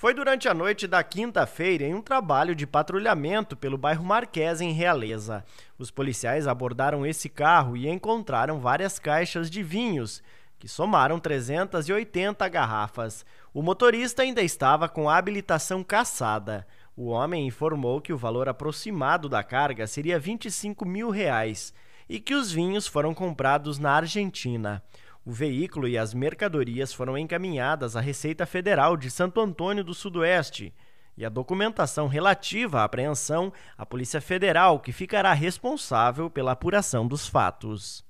Foi durante a noite da quinta-feira em um trabalho de patrulhamento pelo bairro Marques em Realeza. Os policiais abordaram esse carro e encontraram várias caixas de vinhos, que somaram 380 garrafas. O motorista ainda estava com a habilitação caçada. O homem informou que o valor aproximado da carga seria 25 mil reais e que os vinhos foram comprados na Argentina. O veículo e as mercadorias foram encaminhadas à Receita Federal de Santo Antônio do Sudoeste e a documentação relativa à apreensão à Polícia Federal, que ficará responsável pela apuração dos fatos.